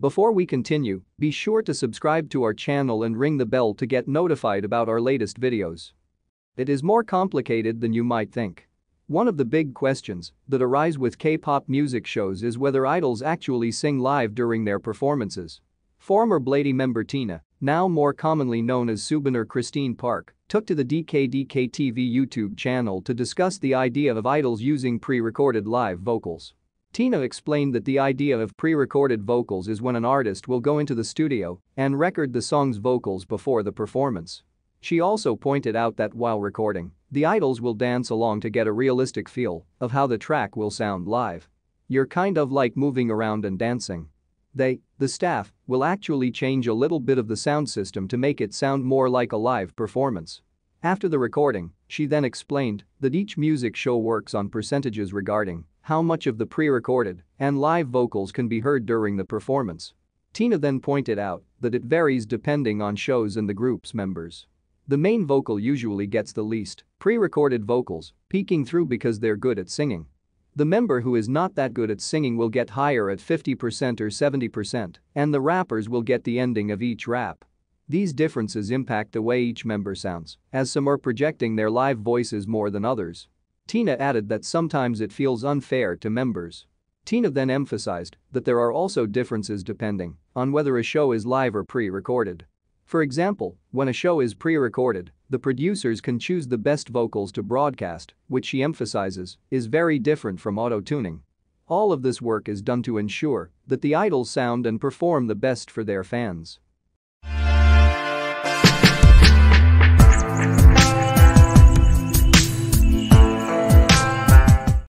Before we continue, be sure to subscribe to our channel and ring the bell to get notified about our latest videos. It is more complicated than you might think. One of the big questions that arise with K-pop music shows is whether idols actually sing live during their performances. Former Blady member Tina, now more commonly known as Subin Christine Park, took to the DKDKTV YouTube channel to discuss the idea of idols using pre-recorded live vocals. Tina explained that the idea of pre-recorded vocals is when an artist will go into the studio and record the song's vocals before the performance. She also pointed out that while recording, the idols will dance along to get a realistic feel of how the track will sound live. You're kind of like moving around and dancing. They, the staff, will actually change a little bit of the sound system to make it sound more like a live performance. After the recording, she then explained that each music show works on percentages regarding how much of the pre-recorded and live vocals can be heard during the performance. Tina then pointed out that it varies depending on shows and the group's members. The main vocal usually gets the least, pre-recorded vocals, peeking through because they're good at singing. The member who is not that good at singing will get higher at 50% or 70%, and the rappers will get the ending of each rap. These differences impact the way each member sounds, as some are projecting their live voices more than others. Tina added that sometimes it feels unfair to members. Tina then emphasized that there are also differences depending on whether a show is live or pre-recorded. For example, when a show is pre-recorded, the producers can choose the best vocals to broadcast, which she emphasizes is very different from auto-tuning. All of this work is done to ensure that the idols sound and perform the best for their fans.